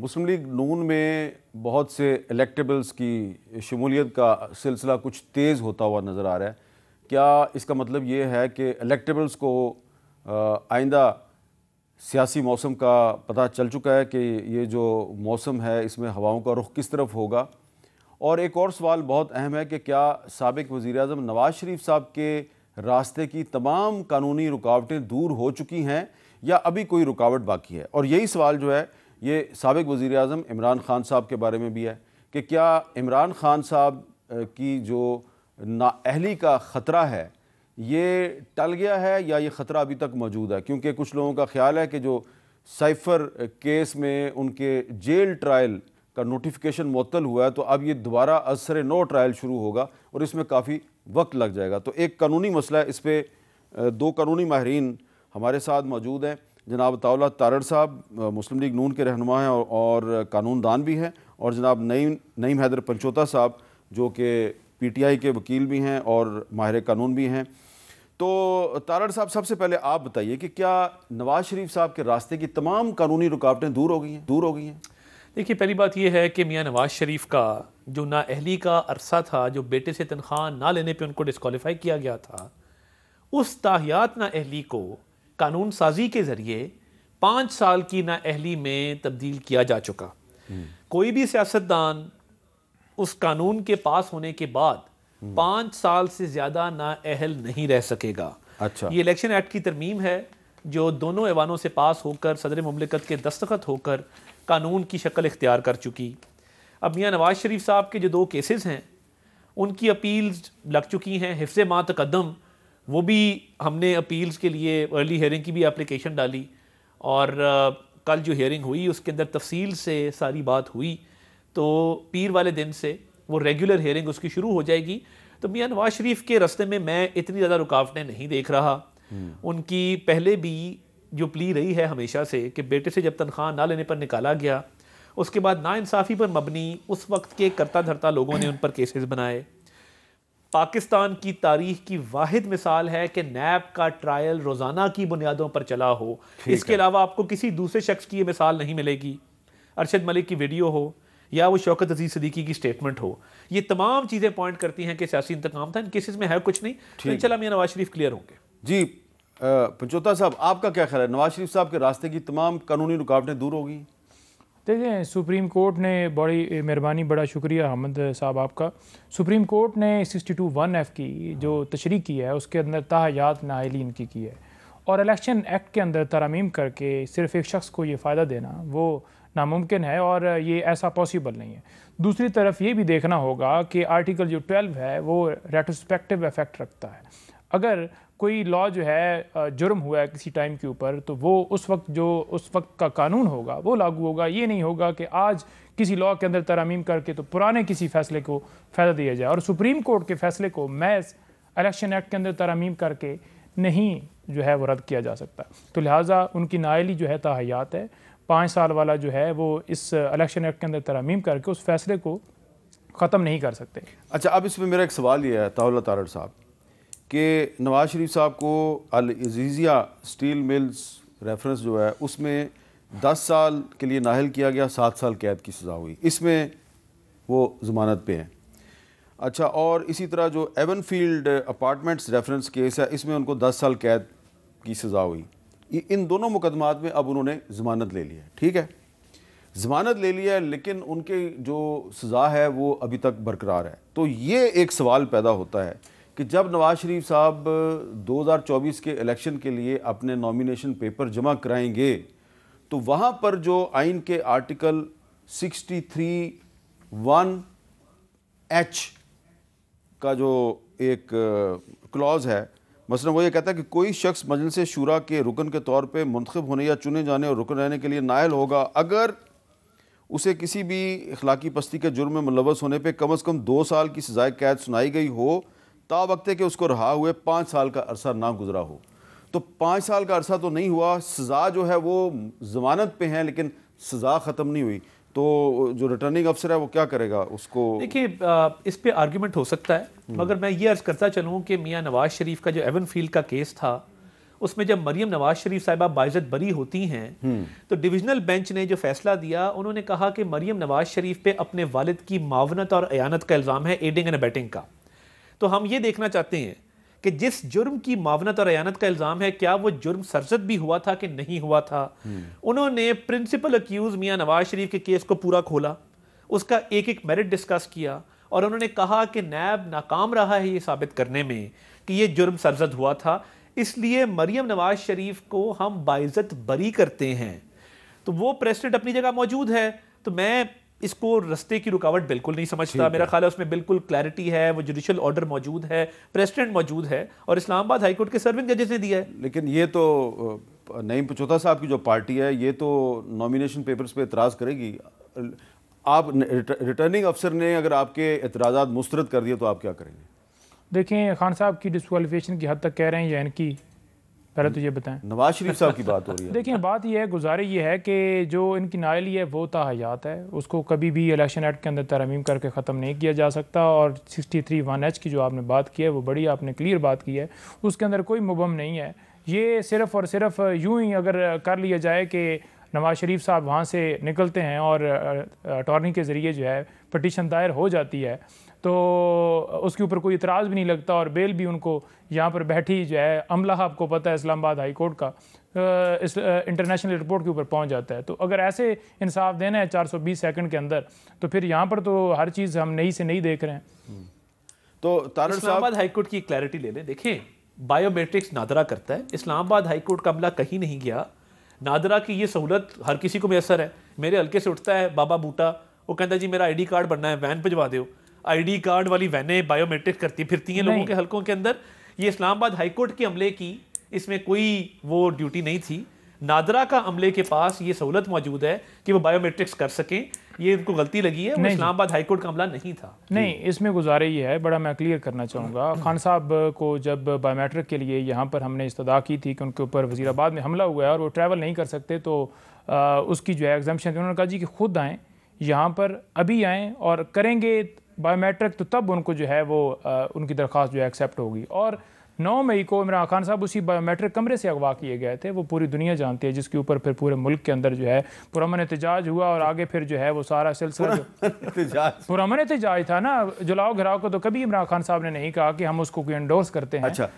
मुस्लिम league नून में बहुत से इलेक्टेबल्स की शमूलियत का सिलसिला कुछ तेज़ होता हुआ नज़र आ रहा है क्या इसका मतलब ये है कि इलेक्टेबल्स को आइंदा सियासी मौसम का पता चल चुका है कि ये जो मौसम है इसमें हवाओं का रुख किस तरफ होगा और एक और सवाल बहुत अहम है कि क्या सबक वज़ी अजम नवाज़ शरीफ साहब के रास्ते की तमाम कानूनी रुकावटें दूर हो चुकी हैं या अभी कोई रुकावट बाकी है और यही सवाल जो है ये सबक वज़ी अजम इमरान ख़ान साहब के बारे में भी है कि क्या इमरान ख़ान साहब की जो नााहली का ख़तरा है ये टल गया है या ये ख़तरा अभी तक मौजूद है क्योंकि कुछ लोगों का ख्याल है कि जो साइफ़र केस में उनके जेल ट्रायल का नोटिफिकेशन मअतल हुआ है तो अब ये दोबारा असर नो ट्रायल शुरू होगा और इसमें काफ़ी वक्त लग जाएगा तो एक कानूनी मसला है इस पर दो कानूनी माहरीन हमारे साथ मौजूद हैं जनाब ताउला तारड़ साहब मुस्लिम लीग नून के रहनुमा हैं और, और कानून दान भी हैं और जनाब नईम नईम हैदर पंचोता साहब जो कि पीटीआई के वकील भी हैं और माहिर कानून भी हैं तो तारड़ साहब सबसे पहले आप बताइए कि क्या नवाज शरीफ साहब के रास्ते की तमाम कानूनी रुकावटें दूर हो गई हैं दूर हो गई हैं देखिए पहली बात यह है कि मियाँ नवाज शरीफ का जो नाअहली का अरसा था जो बेटे से तनख्वाह ना लेने पर उनको डिसकॉलीफाई किया गया था उस ताहियात नाअहली को कानून साजी के ज़रिए पाँच साल की नाअहली में तब्दील किया जा चुका कोई भी सियासतदान उस कानून के पास होने के बाद पाँच साल से ज़्यादा नाअहल नहीं रह सकेगा अच्छा ये इलेक्शन एक्ट की तरमीम है जो दोनों ऐवानों से पास होकर सदर ममलिकत के दस्तखत होकर कानून की शक्ल इख्तियार कर चुकी अब मियाँ नवाज शरीफ साहब के जो दो केसेस हैं उनकी अपील लग चुकी हैं हिफ्ज़ मातकदम वो भी हमने अपील्स के लिए अर्ली हेयरिंग की भी एप्लीकेशन डाली और कल जो हेयरिंग हुई उसके अंदर तफसील से सारी बात हुई तो पीर वाले दिन से वो रेगुलर हेयरिंग उसकी शुरू हो जाएगी तो मियाँ नवाज शरीफ के रस्ते में मैं इतनी ज़्यादा रुकावटें नहीं देख रहा हम्म। उनकी पहले भी जो प्ली रही है हमेशा से कि बेटे से जब तनख्वाह ना लेने पर निकाला गया उसके बाद ना इंसाफ़ी पर मबनी उस वक्त के करता धरता लोगों ने उन पर केसेस बनाए पाकिस्तान की तारीख की वाद मिसाल है कि नैब का ट्रायल रोज़ाना की बुनियादों पर चला हो इसके अलावा आपको किसी दूसरे शख्स की ये मिसाल नहीं मिलेगी अरशद मलिक की वीडियो हो या वो शौकत अजीज़ सदीकी की स्टेटमेंट हो ये तमाम चीज़ें पॉइंट करती हैं कि सियासी इंतकाम था इन केसेस में है कुछ नहीं तो चला मियाँ नवाज शरीफ क्लियर होंगे जी पंचोता साहब आपका क्या ख्याल है नवाज शरीफ साहब के रास्ते की तमाम कानूनी रुकावटें दूर होगी देखें सुप्रीम कोर्ट ने बड़ी मेहरबानी बड़ा शुक्रिया अहमद साहब आपका सुप्रीम कोर्ट ने सिक्सटी टू वन एफ़ की जो तशरी की है उसके अंदर तहयात नाहलीन की की है और इलेक्शन एक्ट के अंदर तरामीम करके सिर्फ एक शख्स को ये फ़ायदा देना वो नामुमकिन है और ये ऐसा पॉसिबल नहीं है दूसरी तरफ ये भी देखना होगा कि आर्टिकल जो ट्वेल्व है वो रेट्रोस्पेक्टिव इफ़ेक्ट रखता है अगर कोई लॉ जो है जुर्म हुआ है किसी टाइम के ऊपर तो वो उस वक्त जो उस वक्त का कानून होगा वो लागू होगा ये नहीं होगा कि आज किसी लॉ के अंदर तरामीम करके तो पुराने किसी फैसले को फ़ायदा दिया जाए और सुप्रीम कोर्ट के फैसले को मैस इलेक्शन एक्ट के अंदर तरामीम करके नहीं जो है वो रद्द किया जा सकता तो लिहाजा उनकी नायली जो है तहयात है पाँच साल वाला जो है वो इस इलेक्शन एक्ट के अंदर तरामीम करके उस फैसले को ख़त्म नहीं कर सकते अच्छा अब इसमें मेरा एक सवाल ये है ताउल तारड़ साहब कि नवाज शरीफ साहब को अलजीज़िया स्टील मिल्स रेफरेंस जो है उसमें दस साल के लिए नाहल किया गया सात साल कैद की सज़ा हुई इसमें वो ज़मानत पे हैं अच्छा और इसी तरह जो Avenfield apartments reference case है इसमें उनको दस साल कैद की सज़ा हुई इन दोनों मुकदमात में अब उन्होंने ज़मानत ले ली है ठीक है ज़मानत ले लिया है लेकिन उनके जो सज़ा है वो अभी तक बरकरार है तो ये एक सवाल पैदा होता है कि जब नवाज शरीफ साहब 2024 के इलेक्शन के लिए अपने नॉमिनेशन पेपर जमा कराएंगे तो वहाँ पर जो आइन के आर्टिकल 63 वन एच का जो एक क्लॉज है मसलन वो ये कहता है कि कोई शख्स मजलिस शुरा के रुकन के तौर पे मंतखब होने या चुने जाने और रुकन रहने के लिए नायल होगा अगर उसे किसी भी इखलाकी पस्ती के जुर्म में मुलवस होने पे कम अज़ कम दो साल की सजाए कैद सुनाई गई हो ता वक्त कि उसको रहा हुए पाँच साल का अरसा ना गुजरा हो तो पाँच साल का अरसा तो नहीं हुआ सज़ा जो है वो जमानत पे है लेकिन सज़ा ख़त्म नहीं हुई तो जो रिटर्निंग अफसर है वो क्या करेगा उसको देखिए इस पर आर्ग्यूमेंट हो सकता है हम्म। मगर मैं ये अर्ज़ करता चलूँ कि मियाँ नवाज़ शरीफ का जो एवन फील्ड का केस था उसमें जब मरियम नवाज शरीफ साहिबा बाइजत बरी होती हैं हम्म। तो डिविजनल बेंच ने जो फैसला दिया उन्होंने कहा कि मरियम नवाज शरीफ पे अपने वालिद की मावनत और अयानत का इल्ज़ाम है एडिंग एंड बैटिंग का तो हम ये देखना चाहते हैं कि जिस जुर्म की मावनत और अयानत का इल्ज़ाम है क्या वो जुर्म सरजद भी हुआ था कि नहीं हुआ था हम्म। उन्होंने प्रिंसिपल अक्यूज़ मियाँ नवाज शरीफ के केस को पूरा खोला उसका एक एक मेरिट डिस्कस किया और उन्होंने कहा कि नैब नाकाम रहा है ये साबित करने में कि ये जुर्म सरजद हुआ था इसलिए मरियम नवाज शरीफ को हम बाइज़त बरी करते हैं तो वो प्रेसिडेंट अपनी जगह मौजूद है तो मैं इसको रस्ते की रुकावट बिल्कुल नहीं समझता मेरा ख्याल है उसमें बिल्कुल क्लैरिटी है वो जुडिशल ऑर्डर मौजूद है प्रेसिडेंट मौजूद है और इस्लामाबाद हाईकोर्ट के सर्विंग जजेस ने दिया है लेकिन ये तो नईम पचोता साहब की जो पार्टी है ये तो नॉमिनेशन पेपर्स पे इतराज़ करेगी आप रिटर्निंग अफसर ने अगर आपके एतराज़ा मुस्रद कर दिए तो आप क्या करेंगे देखें खान साहब की डिसकॉलीफिकेशन की हद तक कह रहे हैं या इनकी पहले तो ये बताएं नवाज शरीफ साहब की बात हो रही है देखिए बात यह है गुजारे ये है कि जो इनकी नायली है वो ताहयात है उसको कभी भी इलेक्शन एक्ट के अंदर तरमीम करके ख़त्म नहीं किया जा सकता और सिक्सटी थ्री वन एच की जो आपने बात की है वो बड़ी आपने क्लियर बात की है उसके अंदर कोई मुबम नहीं है ये सिर्फ़ और सिर्फ यूं ही अगर कर लिया जाए कि नवाज शरीफ साहब वहाँ से निकलते हैं और अटॉर्नी के ज़रिए जो है पटिशन दायर हो जाती है तो उसके ऊपर कोई इतराज़ भी नहीं लगता और बेल भी उनको यहाँ पर बैठी जो है अमला आपको पता है इस्लामाबाद हाई कोर्ट का इस इंटरनेशनल एयरपोर्ट के ऊपर पहुँच जाता है तो अगर ऐसे इंसाफ देना है 420 सेकंड के अंदर तो फिर यहाँ पर तो हर चीज़ हम नई से नई देख रहे हैं हम्म। तो तारण इस्लामाबाद हाईकोर्ट की क्लैरिटी ले लें देखें बायोमेट्रिक्स नादरा करता है इस्लामाबाद हाईकोर्ट का अमला कहीं नहीं गया नादरा की ये सहूलत हर किसी को मैसर है मेरे हल्के से उठता है बाबा बूटा वो कहता है जी मेरा आईडी कार्ड बनना है वैन भिजवा दो आईडी कार्ड वाली वैनें बायोमेट्रिक करती फिरती हैं लोगों के हलकों के अंदर ये इस्लामाबाद हाईकोर्ट के अमले की इसमें कोई वो ड्यूटी नहीं थी नादरा का अमले के पास ये सहूलत मौजूद है कि वो बायोमेट्रिक्स कर सकें ये इनको गलती लगी है इस्लामाबाद हाईकोर्ट का अमला नहीं था नहीं इसमें गुजारे ये है बड़ा मैं क्लियर करना चाहूँगा हम्म। खान साहब को जब बायोमेट्रिक के लिए यहाँ पर हमने इस्तः की थी कि उनके ऊपर वजीराबाद में हमला हुआ है और वो ट्रैवल नहीं कर सकते तो आ, उसकी जो है एग्जामेशन थी उन्होंने कहा जी कि खुद आएँ यहाँ पर अभी आएँ और करेंगे बायोमेट्रिक तो तब उनको जो है वो उनकी दरख्वास्त जो है एक्सेप्ट होगी और नौ मई को इमरान खान साहब उसी बायोमेट्रिक कमरे से अगवा किए गए थे वो पूरी दुनिया जानती है जिसके ऊपर फिर पूरे मुल्क के अंदर जो है पुरमन एहतजाज हुआ और आगे फिर जो है वो सारा सिलसिला पुरमन एहतजाज था ना जुलाओ घराव को तो कभी इमरान खान साहब ने नहीं कहा कि हम उसको कोई इंडोर्स करते हैं अच्छा।